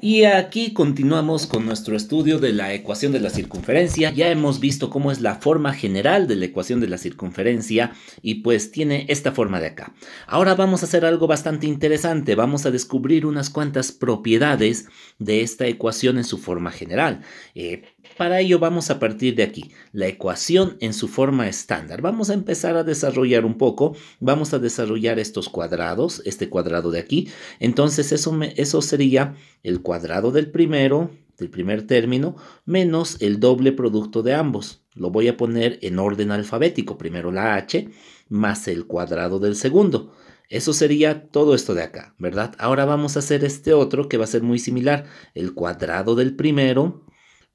Y aquí continuamos con nuestro estudio de la ecuación de la circunferencia. Ya hemos visto cómo es la forma general de la ecuación de la circunferencia y pues tiene esta forma de acá. Ahora vamos a hacer algo bastante interesante. Vamos a descubrir unas cuantas propiedades de esta ecuación en su forma general. Eh, para ello vamos a partir de aquí, la ecuación en su forma estándar. Vamos a empezar a desarrollar un poco, vamos a desarrollar estos cuadrados, este cuadrado de aquí. Entonces eso, eso sería el cuadrado del primero, del primer término, menos el doble producto de ambos. Lo voy a poner en orden alfabético, primero la h, más el cuadrado del segundo. Eso sería todo esto de acá, ¿verdad? Ahora vamos a hacer este otro que va a ser muy similar, el cuadrado del primero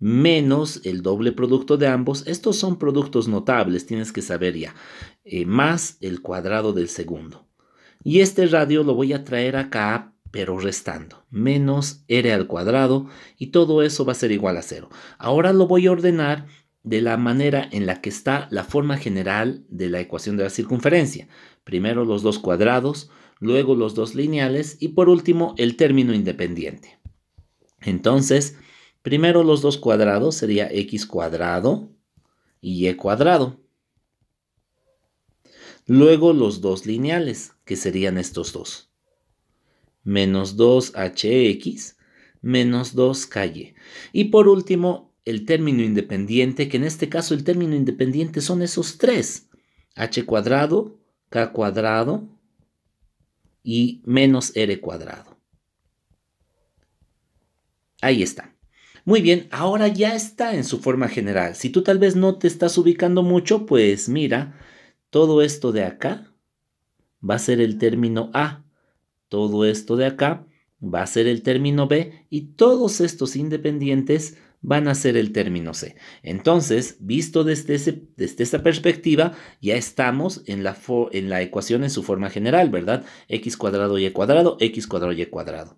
menos el doble producto de ambos. Estos son productos notables, tienes que saber ya. Eh, más el cuadrado del segundo. Y este radio lo voy a traer acá, pero restando. Menos r al cuadrado y todo eso va a ser igual a cero. Ahora lo voy a ordenar de la manera en la que está la forma general de la ecuación de la circunferencia. Primero los dos cuadrados, luego los dos lineales y por último el término independiente. Entonces, Primero los dos cuadrados sería x cuadrado y y cuadrado. Luego los dos lineales, que serían estos dos. Menos 2hx menos 2ky. Y por último, el término independiente, que en este caso el término independiente son esos tres. h cuadrado, k cuadrado y menos r cuadrado. Ahí está. Muy bien, ahora ya está en su forma general. Si tú tal vez no te estás ubicando mucho, pues mira, todo esto de acá va a ser el término A, todo esto de acá va a ser el término B y todos estos independientes van a ser el término C. Entonces, visto desde, esa perspectiva, ya estamos en la ecuación en su forma general, ¿verdad? x cuadrado y e cuadrado, x cuadrado y e cuadrado.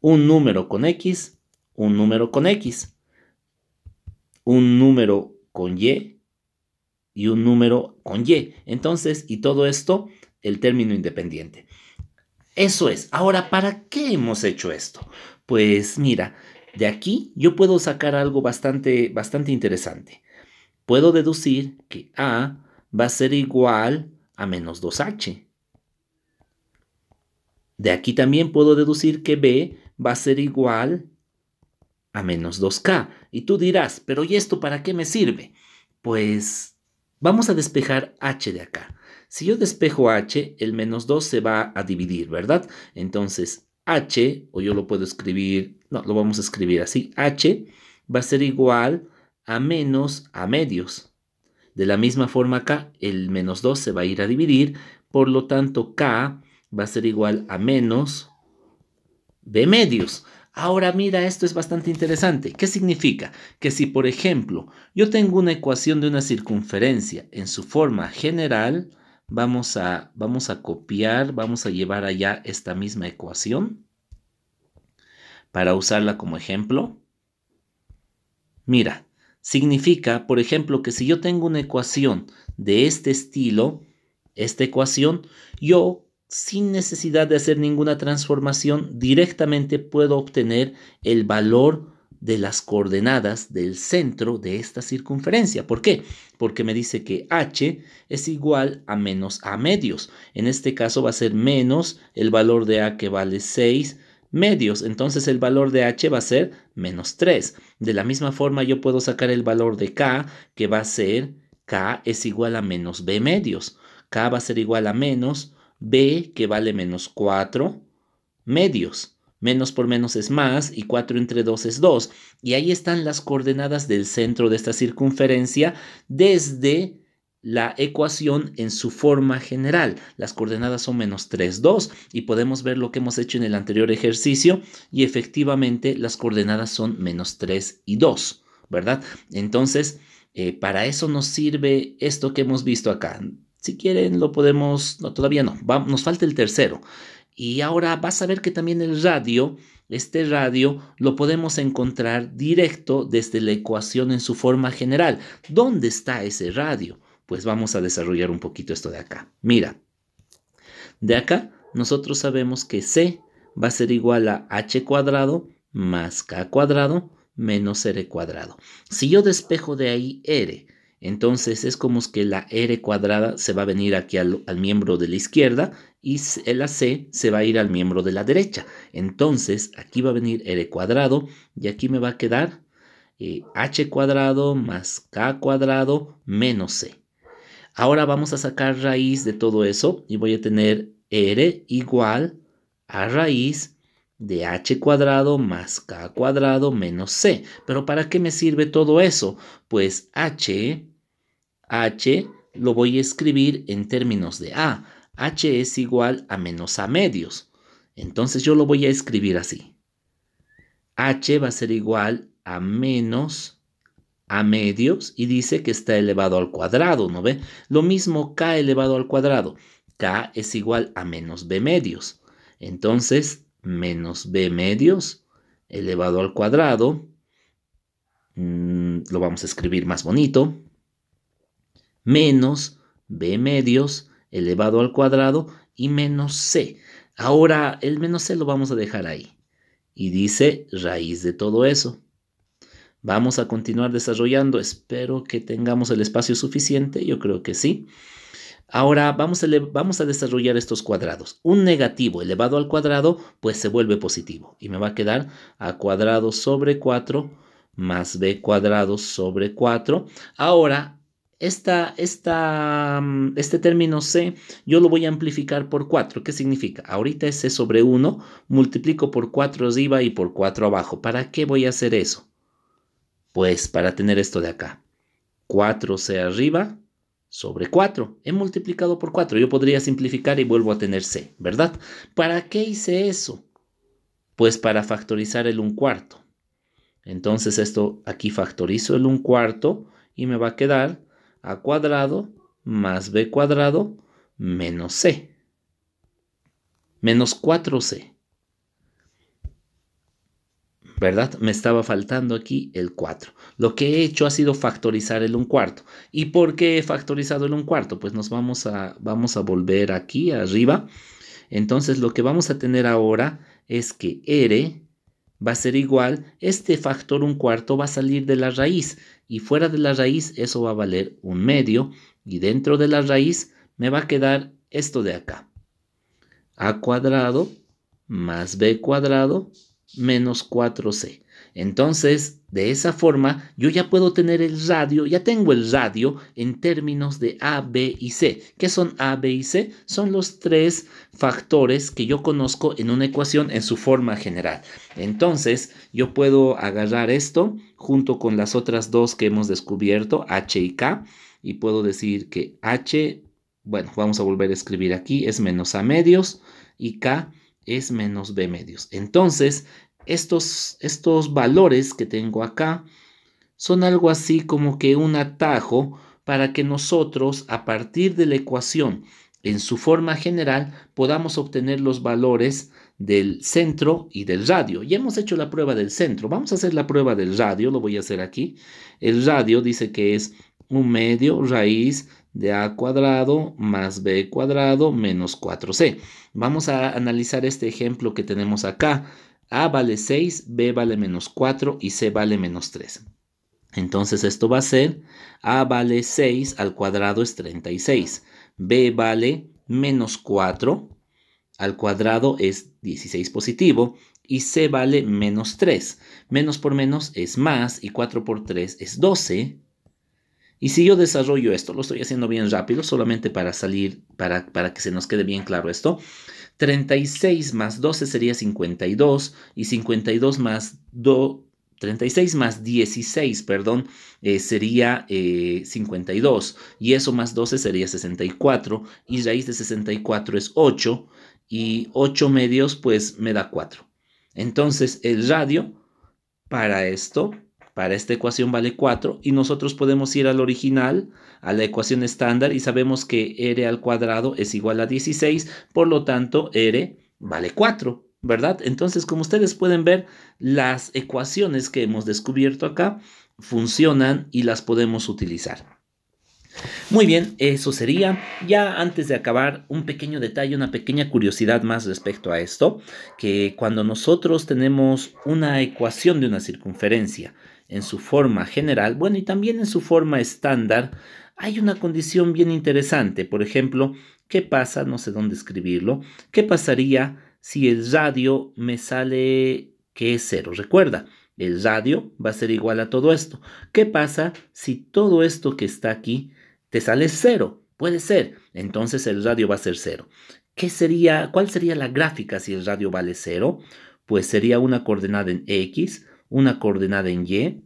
Un número con x un número con X, un número con Y y un número con Y. Entonces, y todo esto, el término independiente. Eso es. Ahora, ¿para qué hemos hecho esto? Pues mira, de aquí yo puedo sacar algo bastante, bastante interesante. Puedo deducir que A va a ser igual a menos 2H. De aquí también puedo deducir que B va a ser igual a menos 2K. Y tú dirás, pero ¿y esto para qué me sirve? Pues vamos a despejar H de acá. Si yo despejo H, el menos 2 se va a dividir, ¿verdad? Entonces H, o yo lo puedo escribir, no, lo vamos a escribir así, H va a ser igual a menos a medios. De la misma forma acá, el menos 2 se va a ir a dividir, por lo tanto K va a ser igual a menos B medios. Ahora mira, esto es bastante interesante. ¿Qué significa? Que si, por ejemplo, yo tengo una ecuación de una circunferencia en su forma general, vamos a, vamos a copiar, vamos a llevar allá esta misma ecuación para usarla como ejemplo. Mira, significa, por ejemplo, que si yo tengo una ecuación de este estilo, esta ecuación, yo sin necesidad de hacer ninguna transformación, directamente puedo obtener el valor de las coordenadas del centro de esta circunferencia. ¿Por qué? Porque me dice que h es igual a menos a medios. En este caso va a ser menos el valor de a que vale 6 medios. Entonces el valor de h va a ser menos 3. De la misma forma yo puedo sacar el valor de k que va a ser k es igual a menos b medios. k va a ser igual a menos b que vale menos 4 medios. Menos por menos es más y 4 entre 2 es 2. Y ahí están las coordenadas del centro de esta circunferencia desde la ecuación en su forma general. Las coordenadas son menos 3, 2 y podemos ver lo que hemos hecho en el anterior ejercicio y efectivamente las coordenadas son menos 3 y 2, ¿verdad? Entonces, eh, para eso nos sirve esto que hemos visto acá. Si quieren, lo podemos, no, todavía no, nos falta el tercero. Y ahora vas a ver que también el radio, este radio, lo podemos encontrar directo desde la ecuación en su forma general. ¿Dónde está ese radio? Pues vamos a desarrollar un poquito esto de acá. Mira, de acá nosotros sabemos que C va a ser igual a H cuadrado más K cuadrado menos R cuadrado. Si yo despejo de ahí R entonces es como que la R cuadrada se va a venir aquí al, miembro de la izquierda y la C se va a ir al miembro de la derecha. Entonces aquí va a venir R cuadrado y aquí me va a quedar eh, H cuadrado más K cuadrado menos C. Ahora vamos a sacar raíz de todo eso y voy a tener R igual a raíz de h cuadrado más k cuadrado menos c. ¿Pero para qué me sirve todo eso? Pues h, h lo voy a escribir en términos de a. h es igual a menos a medios. Entonces yo lo voy a escribir así. h va a ser igual a menos a medios y dice que está elevado al cuadrado, ¿no ve? Lo mismo k elevado al cuadrado. k es igual a menos b medios. Entonces menos b medios elevado al cuadrado, mm, lo vamos a escribir más bonito, menos b medios elevado al cuadrado y menos c. Ahora el menos c lo vamos a dejar ahí y dice raíz de todo eso. Vamos a continuar desarrollando, espero que tengamos el espacio suficiente, yo creo que sí. Ahora vamos a, desarrollar estos cuadrados. Un negativo elevado al cuadrado, pues se vuelve positivo. Y me va a quedar a cuadrado sobre 4 más b cuadrado sobre 4. Ahora, mm, este término c yo lo voy a amplificar por 4. ¿Qué significa? Ahorita es c sobre 1, multiplico por 4 arriba y por 4 abajo. ¿Para qué voy a hacer eso? Pues para tener esto de acá. 4c arriba sobre 4. He multiplicado por 4. Yo podría simplificar y vuelvo a tener C, ¿verdad? ¿Para qué hice eso? Pues para factorizar el 1 cuarto. Entonces esto aquí factorizo el 1 cuarto y me va a quedar a cuadrado más b cuadrado menos c. Menos 4c. ¿verdad? Me estaba faltando aquí el 4. Lo que he hecho ha sido factorizar el 1 cuarto. ¿Y por qué he factorizado el 1 cuarto? Pues nos vamos a, vamos a volver aquí arriba. Entonces lo que vamos a tener ahora es que R va a ser igual, este factor 1 cuarto va a salir de la raíz y fuera de la raíz eso va a valer un medio y dentro de la raíz me va a quedar esto de acá. A cuadrado más B cuadrado menos 4C. Entonces, de esa forma, yo ya puedo tener el radio, ya tengo el radio en términos de A, B y C. ¿Qué son A, B y C? Son los tres factores que yo conozco en una ecuación en su forma general. Entonces, yo puedo agarrar esto junto con las otras dos que hemos descubierto, H y K, y puedo decir que H, bueno, vamos a volver a escribir aquí, es menos A medios y K es menos B medios. Entonces, estos, estos valores que tengo acá son algo así como que un atajo para que nosotros a partir de la ecuación en su forma general podamos obtener los valores del centro y del radio. Ya hemos hecho la prueba del centro. Vamos a hacer la prueba del radio, lo voy a hacer aquí. El radio dice que es un medio raíz de a cuadrado más b cuadrado menos 4c. Vamos a analizar este ejemplo que tenemos acá. a vale 6, b vale menos 4 y c vale menos 3. Entonces esto va a ser a vale 6 al cuadrado es 36, b vale menos 4 al cuadrado es 16 positivo y c vale menos 3. Menos por menos es más y 4 por 3 es 12 y si yo desarrollo esto, lo estoy haciendo bien rápido, solamente para salir, para, que se nos quede bien claro esto. 36 más 12 sería 52 y 52 más 2, 36 más 16, perdón, eh, sería 52 eh, y eso más 12 sería 64 y raíz de 64 es 8 y 8 medios pues me da 4. Entonces el radio para esto para esta ecuación vale 4 y nosotros podemos ir al original, a la ecuación estándar y sabemos que r al cuadrado es igual a 16, por lo tanto r vale 4, ¿verdad? Entonces, como ustedes pueden ver, las ecuaciones que hemos descubierto acá funcionan y las podemos utilizar. Muy bien, eso sería. Ya antes de acabar, un pequeño detalle, una pequeña curiosidad más respecto a esto, que cuando nosotros tenemos una ecuación de una circunferencia, en su forma general, bueno, y también en su forma estándar, hay una condición bien interesante. Por ejemplo, ¿qué pasa? No sé dónde escribirlo. ¿Qué pasaría si el radio me sale que es cero? Recuerda, el radio va a ser igual a todo esto. ¿Qué pasa si todo esto que está aquí te sale cero? Puede ser. Entonces el radio va a ser cero. ¿Qué sería, ¿Cuál sería la gráfica si el radio vale cero? Pues sería una coordenada en X una coordenada en Y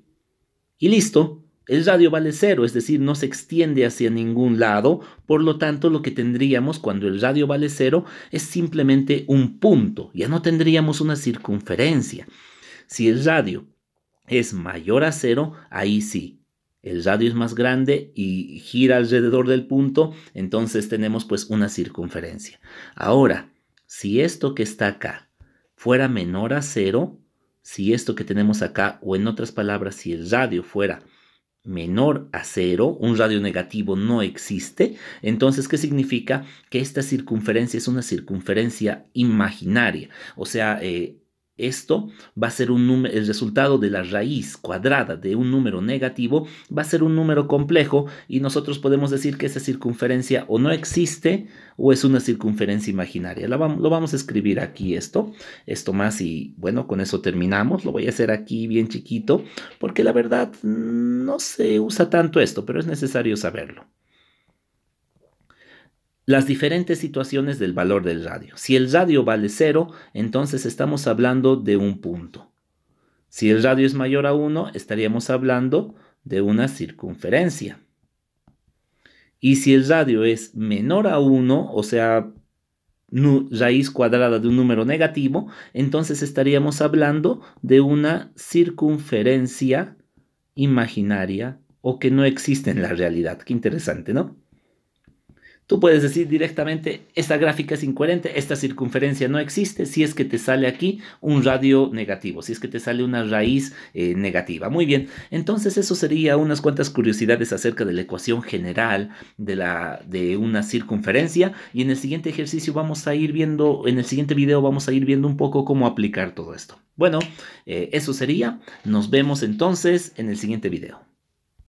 y listo. El radio vale cero, es decir, no se extiende hacia ningún lado, por lo tanto lo que tendríamos cuando el radio vale cero es simplemente un punto, ya no tendríamos una circunferencia. Si el radio es mayor a cero, ahí sí. El radio es más grande y gira alrededor del punto, entonces tenemos pues una circunferencia. Ahora, si esto que está acá fuera menor a cero, si esto que tenemos acá, o en otras palabras, si el radio fuera menor a cero, un radio negativo no existe, entonces, ¿qué significa? Que esta circunferencia es una circunferencia imaginaria, o sea, eh, esto va a ser un el resultado de la raíz cuadrada de un número negativo, va a ser un número complejo y nosotros podemos decir que esa circunferencia o no existe o es una circunferencia imaginaria. lo vamos a escribir aquí esto, esto más y bueno, con eso terminamos. Lo voy a hacer aquí bien chiquito porque la verdad mm, no se usa tanto esto, pero es necesario saberlo las diferentes situaciones del valor del radio. Si el radio vale 0, entonces estamos hablando de un punto. Si el radio es mayor a 1, estaríamos hablando de una circunferencia. Y si el radio es menor a 1, o sea, raíz cuadrada de un número negativo, entonces estaríamos hablando de una circunferencia imaginaria o que no existe en la realidad. Qué interesante, ¿no? Tú puedes decir directamente, esta gráfica es incoherente, esta circunferencia no existe, si es que te sale aquí un radio negativo, si es que te sale una raíz eh, negativa. Muy bien, entonces eso sería unas cuantas curiosidades acerca de la ecuación general de, la, de una circunferencia y en el siguiente ejercicio vamos a ir viendo, en el siguiente video vamos a ir viendo un poco cómo aplicar todo esto. Bueno, eh, eso sería, nos vemos entonces en el siguiente video.